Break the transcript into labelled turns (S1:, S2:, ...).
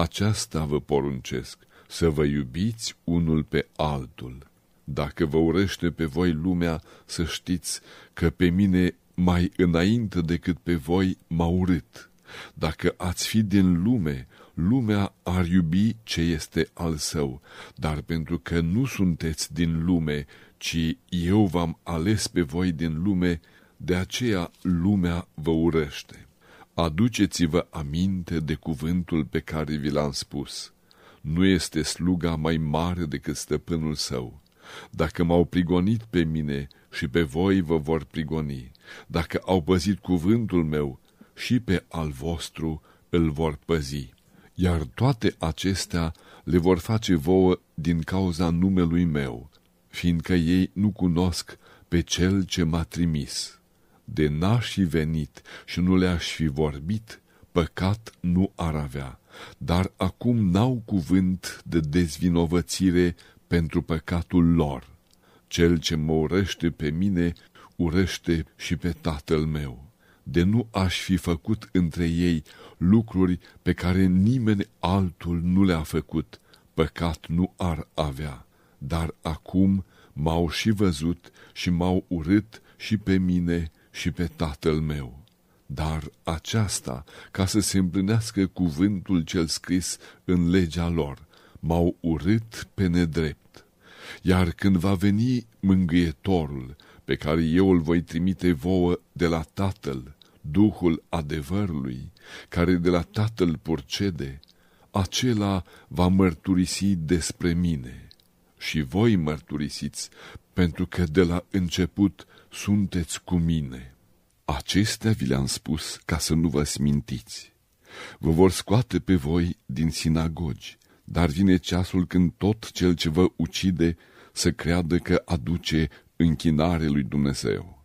S1: aceasta vă poruncesc, să vă iubiți unul pe altul. Dacă vă urește pe voi lumea, să știți că pe mine mai înainte decât pe voi m-a urât. Dacă ați fi din lume, lumea ar iubi ce este al său, dar pentru că nu sunteți din lume, ci eu v-am ales pe voi din lume, de aceea lumea vă urăște. Aduceți-vă aminte de cuvântul pe care vi l-am spus. Nu este sluga mai mare decât stăpânul său. Dacă m-au prigonit pe mine și pe voi vă vor prigoni, dacă au păzit cuvântul meu și pe al vostru îl vor păzi. Iar toate acestea le vor face vouă din cauza numelui meu, fiindcă ei nu cunosc pe cel ce m-a trimis de n-aș fi venit și nu le-aș fi vorbit, păcat nu ar avea, dar acum n-au cuvânt de dezvinovățire pentru păcatul lor. Cel ce mă urăște pe mine, urește și pe tatăl meu. De nu aș fi făcut între ei lucruri pe care nimeni altul nu le-a făcut, păcat nu ar avea. Dar acum m-au și văzut și m-au urât și pe mine și pe Tatăl meu. Dar aceasta, ca să se împlinească cuvântul cel scris în legea lor, m-au urât pe nedrept. Iar când va veni mângâietorul, pe care eu îl voi trimite vouă de la Tatăl, Duhul adevărului, care de la Tatăl porcede, acela va mărturisi despre mine.'' și voi mărturisiți, pentru că de la început sunteți cu mine. Acestea vi le-am spus ca să nu vă smintiți. Vă vor scoate pe voi din sinagogi, dar vine ceasul când tot cel ce vă ucide să creadă că aduce închinare lui Dumnezeu.